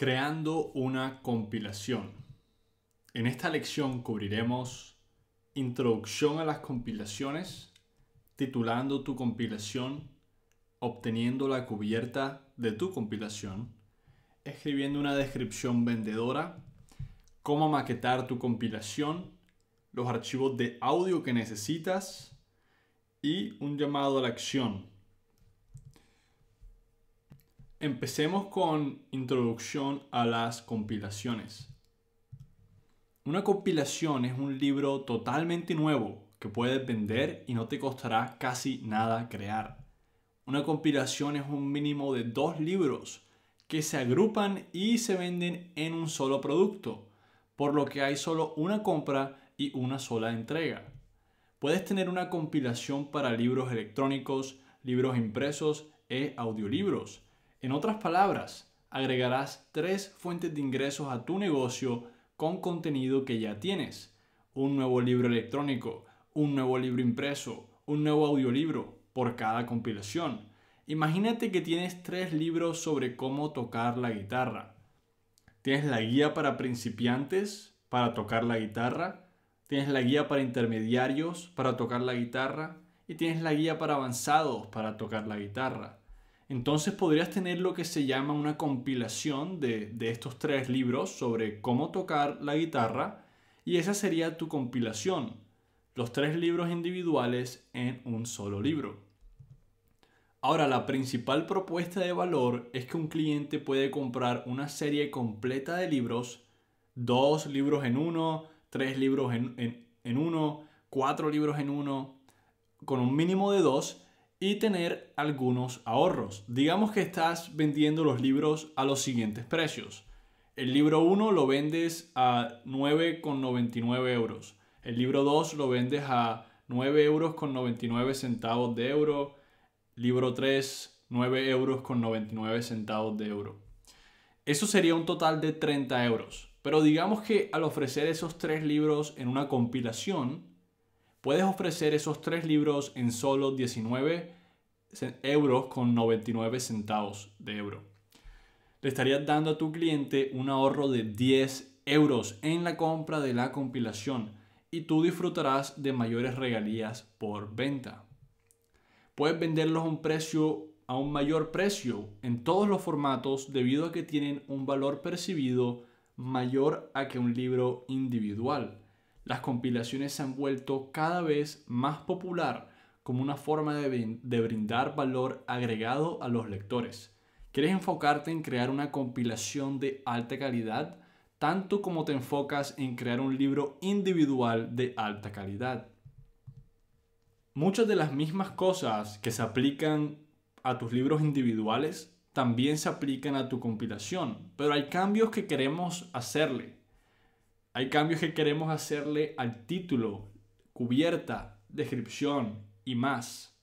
Creando una compilación. En esta lección cubriremos Introducción a las compilaciones, titulando tu compilación, obteniendo la cubierta de tu compilación, escribiendo una descripción vendedora, cómo maquetar tu compilación, los archivos de audio que necesitas y un llamado a la acción Empecemos con introducción a las compilaciones. Una compilación es un libro totalmente nuevo que puedes vender y no te costará casi nada crear. Una compilación es un mínimo de dos libros que se agrupan y se venden en un solo producto, por lo que hay solo una compra y una sola entrega. Puedes tener una compilación para libros electrónicos, libros impresos e audiolibros en otras palabras, agregarás tres fuentes de ingresos a tu negocio con contenido que ya tienes. Un nuevo libro electrónico, un nuevo libro impreso, un nuevo audiolibro por cada compilación. Imagínate que tienes tres libros sobre cómo tocar la guitarra. Tienes la guía para principiantes para tocar la guitarra, tienes la guía para intermediarios para tocar la guitarra y tienes la guía para avanzados para tocar la guitarra entonces podrías tener lo que se llama una compilación de, estos tres libros sobre cómo tocar la guitarra y esa sería tu compilación, los tres libros individuales en un solo libro. Ahora, la principal propuesta de valor es que un cliente puede comprar una serie completa de libros, dos libros en uno, tres libros en, en uno, cuatro libros en uno, con un mínimo de dos, y tener algunos ahorros. Digamos que estás vendiendo los libros a los siguientes precios. El libro 1 lo vendes a 9,99 euros. El libro 2 lo vendes a 9 euros con 99 centavos de euro. Libro 3, 9 euros con 99 centavos de euro. Eso sería un total de 30 euros. Pero digamos que al ofrecer esos tres libros en una compilación, puedes ofrecer esos tres libros en solo 19 euros con 99 centavos de euro. Le estarías dando a tu cliente un ahorro de 10 euros en la compra de la compilación y tú disfrutarás de mayores regalías por venta. Puedes venderlos a un precio a un mayor precio en todos los formatos debido a que tienen un valor percibido mayor a que un libro individual. Las compilaciones se han vuelto cada vez más popular como una forma de, brindar valor agregado a los lectores. Quieres enfocarte en crear una compilación de alta calidad, tanto como te enfocas en crear un libro individual de alta calidad. Muchas de las mismas cosas que se aplican a tus libros individuales también se aplican a tu compilación, pero hay cambios que queremos hacerle. Hay cambios que queremos hacerle al título, cubierta, descripción, y más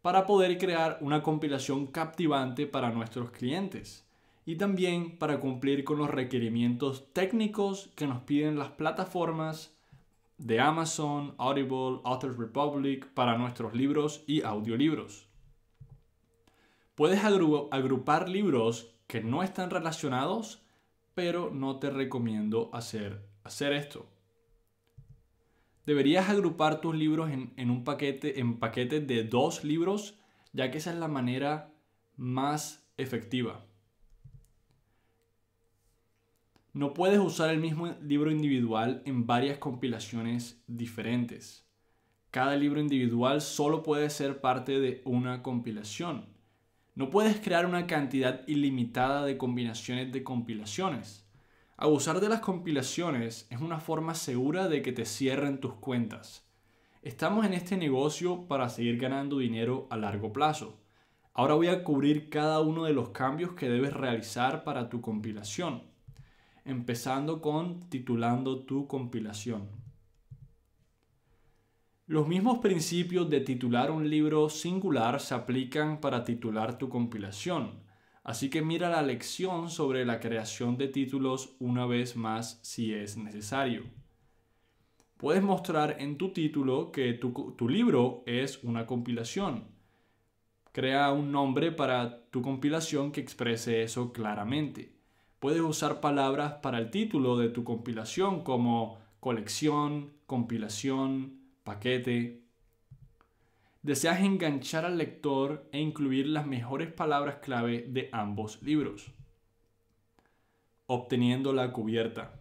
para poder crear una compilación captivante para nuestros clientes y también para cumplir con los requerimientos técnicos que nos piden las plataformas de Amazon, Audible, Authors Republic para nuestros libros y audiolibros. Puedes agrupar libros que no están relacionados, pero no te recomiendo hacer, hacer esto. Deberías agrupar tus libros en, un paquete, en paquetes de dos libros, ya que esa es la manera más efectiva. No puedes usar el mismo libro individual en varias compilaciones diferentes. Cada libro individual solo puede ser parte de una compilación. No puedes crear una cantidad ilimitada de combinaciones de compilaciones. Abusar de las compilaciones es una forma segura de que te cierren tus cuentas. Estamos en este negocio para seguir ganando dinero a largo plazo. Ahora voy a cubrir cada uno de los cambios que debes realizar para tu compilación, empezando con titulando tu compilación. Los mismos principios de titular un libro singular se aplican para titular tu compilación. Así que mira la lección sobre la creación de títulos una vez más si es necesario. Puedes mostrar en tu título que tu, libro es una compilación. Crea un nombre para tu compilación que exprese eso claramente. Puedes usar palabras para el título de tu compilación como colección, compilación, paquete, deseas enganchar al lector e incluir las mejores palabras clave de ambos libros, obteniendo la cubierta.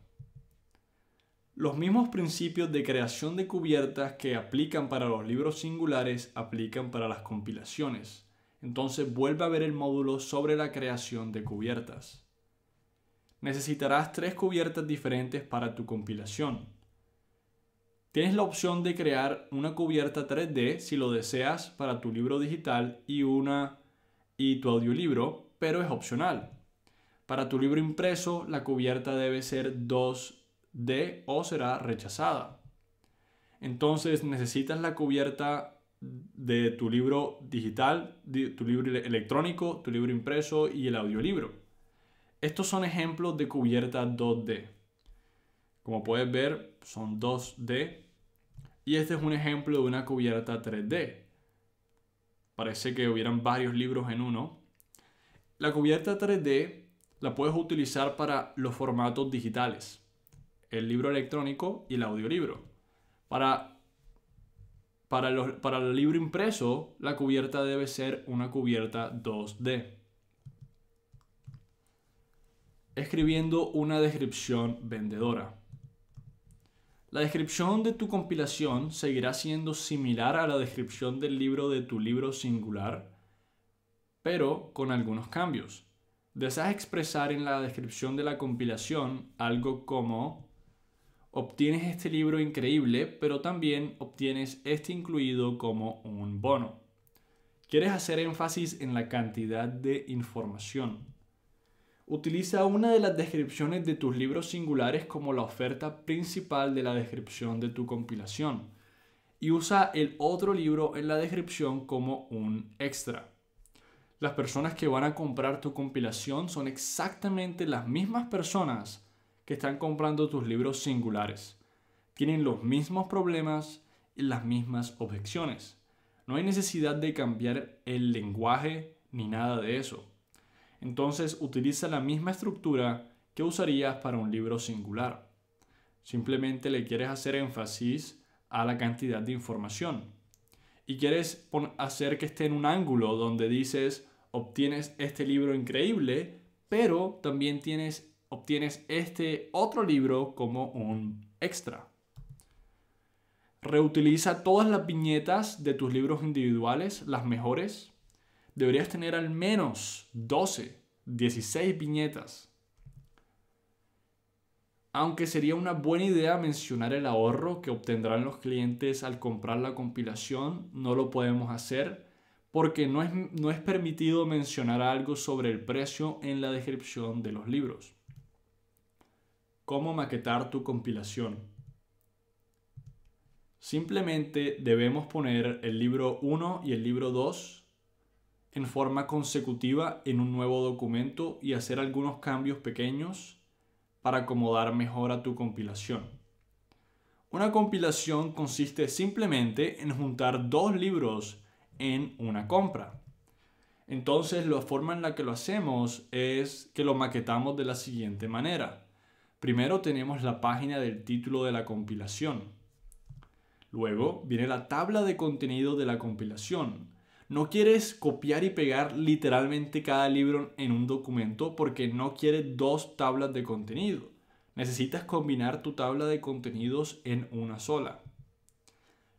Los mismos principios de creación de cubiertas que aplican para los libros singulares aplican para las compilaciones. Entonces vuelve a ver el módulo sobre la creación de cubiertas. Necesitarás tres cubiertas diferentes para tu compilación. Tienes la opción de crear una cubierta 3D si lo deseas para tu libro digital y una y tu audiolibro, pero es opcional. Para tu libro impreso, la cubierta debe ser 2D o será rechazada. Entonces necesitas la cubierta de tu libro digital, tu libro electrónico, tu libro impreso y el audiolibro. Estos son ejemplos de cubierta 2D. Como puedes ver, son 2D. Y este es un ejemplo de una cubierta 3D. Parece que hubieran varios libros en uno. La cubierta 3D la puedes utilizar para los formatos digitales, el libro electrónico y el audiolibro. Para, para el libro impreso, la cubierta debe ser una cubierta 2D. Escribiendo una descripción vendedora. La descripción de tu compilación seguirá siendo similar a la descripción del libro de tu libro singular, pero con algunos cambios. Deseas expresar en la descripción de la compilación algo como obtienes este libro increíble, pero también obtienes este incluido como un bono. Quieres hacer énfasis en la cantidad de información. Utiliza una de las descripciones de tus libros singulares como la oferta principal de la descripción de tu compilación y usa el otro libro en la descripción como un extra. Las personas que van a comprar tu compilación son exactamente las mismas personas que están comprando tus libros singulares. Tienen los mismos problemas y las mismas objeciones. No hay necesidad de cambiar el lenguaje ni nada de eso entonces utiliza la misma estructura que usarías para un libro singular. Simplemente le quieres hacer énfasis a la cantidad de información y quieres hacer que esté en un ángulo donde dices obtienes este libro increíble, pero también tienes, obtienes este otro libro como un extra. Reutiliza todas las viñetas de tus libros individuales, las mejores, deberías tener al menos 12, 16 viñetas. Aunque sería una buena idea mencionar el ahorro que obtendrán los clientes al comprar la compilación, no lo podemos hacer porque no es, permitido mencionar algo sobre el precio en la descripción de los libros. ¿Cómo maquetar tu compilación? Simplemente debemos poner el libro 1 y el libro 2 en forma consecutiva en un nuevo documento y hacer algunos cambios pequeños para acomodar mejor a tu compilación. Una compilación consiste simplemente en juntar dos libros en una compra. Entonces la forma en la que lo hacemos es que lo maquetamos de la siguiente manera. Primero tenemos la página del título de la compilación. Luego viene la tabla de contenido de la compilación, no quieres copiar y pegar literalmente cada libro en un documento porque no quieres dos tablas de contenido. Necesitas combinar tu tabla de contenidos en una sola.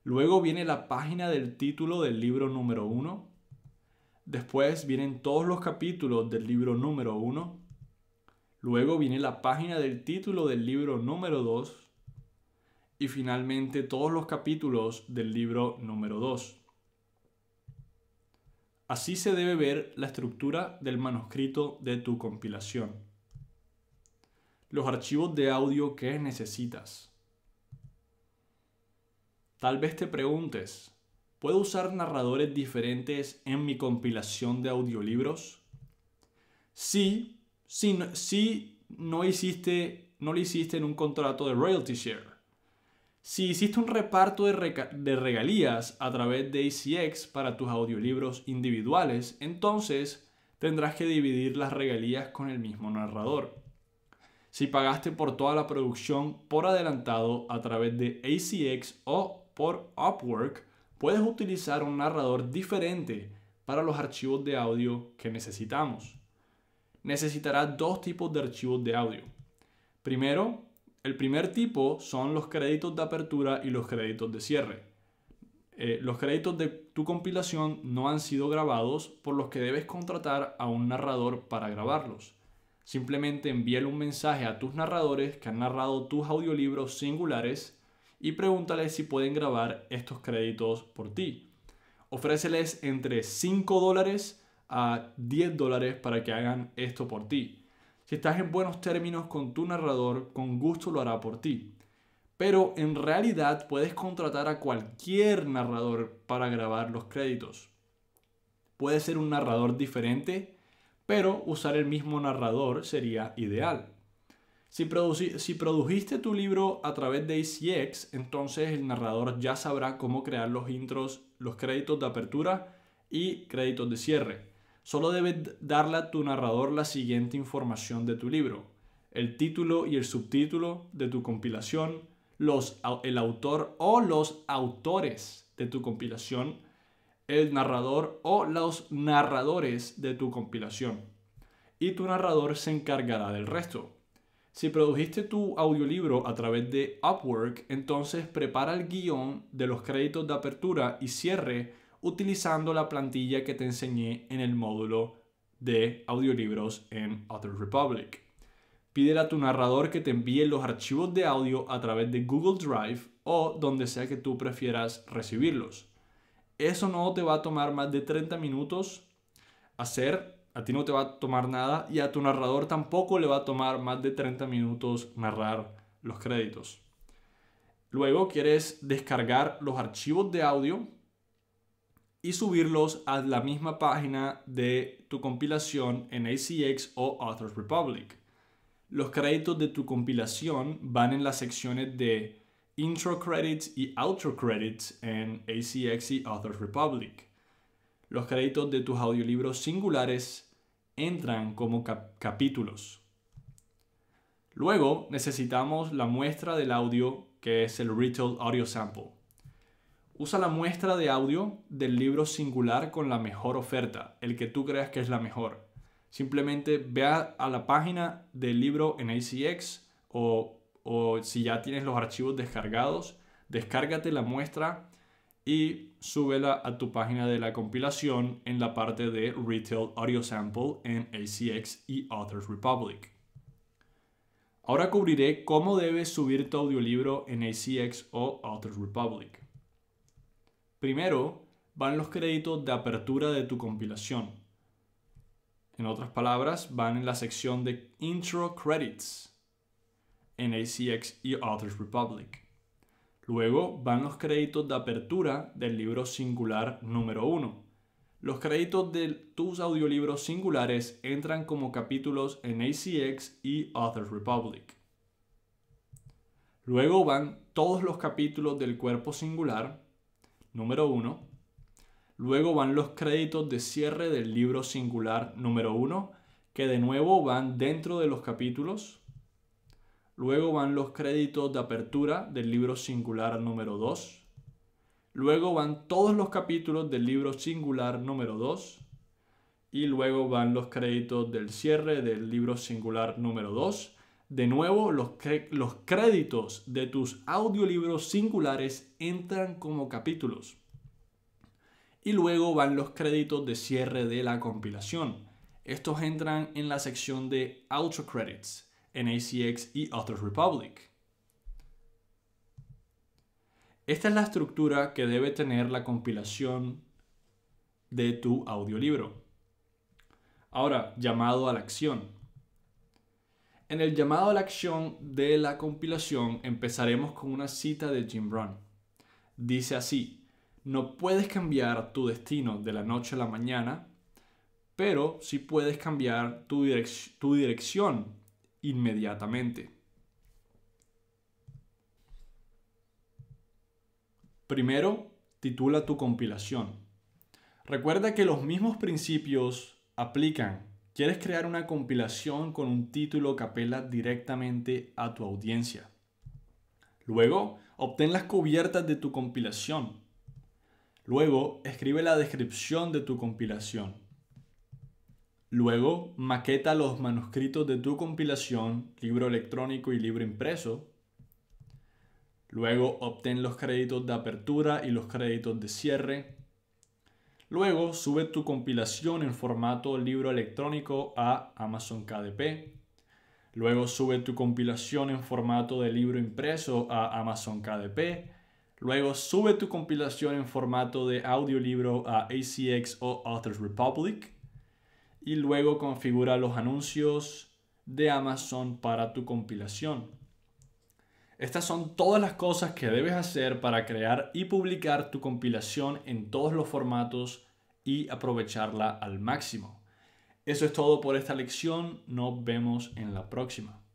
Luego viene la página del título del libro número uno. Después vienen todos los capítulos del libro número uno. Luego viene la página del título del libro número 2. Y finalmente todos los capítulos del libro número 2. Así se debe ver la estructura del manuscrito de tu compilación. Los archivos de audio que necesitas. Tal vez te preguntes, ¿puedo usar narradores diferentes en mi compilación de audiolibros? Sí, si no, no lo hiciste en un contrato de royalty share. Si hiciste un reparto de, regalías a través de ACX para tus audiolibros individuales, entonces tendrás que dividir las regalías con el mismo narrador. Si pagaste por toda la producción por adelantado a través de ACX o por Upwork, puedes utilizar un narrador diferente para los archivos de audio que necesitamos. Necesitarás dos tipos de archivos de audio. Primero, el primer tipo son los créditos de apertura y los créditos de cierre. Eh, los créditos de tu compilación no han sido grabados, por los que debes contratar a un narrador para grabarlos. Simplemente envíale un mensaje a tus narradores que han narrado tus audiolibros singulares y pregúntales si pueden grabar estos créditos por ti. Ofréceles entre 5 dólares a 10 dólares para que hagan esto por ti. Si estás en buenos términos con tu narrador, con gusto lo hará por ti. Pero en realidad puedes contratar a cualquier narrador para grabar los créditos. Puede ser un narrador diferente, pero usar el mismo narrador sería ideal. Si, produjiste tu libro a través de ACX, entonces el narrador ya sabrá cómo crear los intros, los créditos de apertura y créditos de cierre. Solo debes darle a tu narrador la siguiente información de tu libro, el título y el subtítulo de tu compilación, el autor o los autores de tu compilación, el narrador o los narradores de tu compilación. Y tu narrador se encargará del resto. Si produjiste tu audiolibro a través de Upwork, entonces prepara el guión de los créditos de apertura y cierre utilizando la plantilla que te enseñé en el módulo de audiolibros en author Republic. Pídele a tu narrador que te envíe los archivos de audio a través de Google Drive o donde sea que tú prefieras recibirlos. Eso no te va a tomar más de 30 minutos hacer, a ti no te va a tomar nada y a tu narrador tampoco le va a tomar más de 30 minutos narrar los créditos. Luego quieres descargar los archivos de audio y subirlos a la misma página de tu compilación en ACX o Authors Republic. Los créditos de tu compilación van en las secciones de Intro Credits y Outro Credits en ACX y Authors Republic. Los créditos de tus audiolibros singulares entran como capítulos. Luego necesitamos la muestra del audio que es el Retail Audio Sample. Usa la muestra de audio del libro singular con la mejor oferta, el que tú creas que es la mejor. Simplemente ve a, la página del libro en ACX o, o si ya tienes los archivos descargados, descárgate la muestra y súbela a tu página de la compilación en la parte de Retail Audio Sample en ACX y Authors Republic. Ahora cubriré cómo debes subir tu audiolibro en ACX o Authors Republic. Primero van los créditos de apertura de tu compilación. En otras palabras, van en la sección de Intro Credits en ACX y Authors Republic. Luego van los créditos de apertura del libro singular número 1. Los créditos de tus audiolibros singulares entran como capítulos en ACX y Authors Republic. Luego van todos los capítulos del cuerpo singular número 1. Luego van los créditos de cierre del libro singular número 1, que de nuevo van dentro de los capítulos. Luego van los créditos de apertura del libro singular número 2. Luego van todos los capítulos del libro singular número 2. Y luego van los créditos del cierre del libro singular número 2 de nuevo, los, créditos de tus audiolibros singulares entran como capítulos. Y luego van los créditos de cierre de la compilación. Estos entran en la sección de outro Credits en ACX y Authors Republic. Esta es la estructura que debe tener la compilación de tu audiolibro. Ahora, llamado a la acción. En el llamado a la acción de la compilación empezaremos con una cita de Jim Brown. Dice así, no puedes cambiar tu destino de la noche a la mañana, pero sí puedes cambiar tu, tu dirección inmediatamente. Primero, titula tu compilación. Recuerda que los mismos principios aplican ¿Quieres crear una compilación con un título que apela directamente a tu audiencia? Luego, obtén las cubiertas de tu compilación. Luego, escribe la descripción de tu compilación. Luego, maqueta los manuscritos de tu compilación, libro electrónico y libro impreso. Luego, obtén los créditos de apertura y los créditos de cierre. Luego, sube tu compilación en formato libro electrónico a Amazon KDP. Luego, sube tu compilación en formato de libro impreso a Amazon KDP. Luego, sube tu compilación en formato de audiolibro a ACX o Authors Republic. Y luego, configura los anuncios de Amazon para tu compilación. Estas son todas las cosas que debes hacer para crear y publicar tu compilación en todos los formatos y aprovecharla al máximo. Eso es todo por esta lección, nos vemos en la próxima.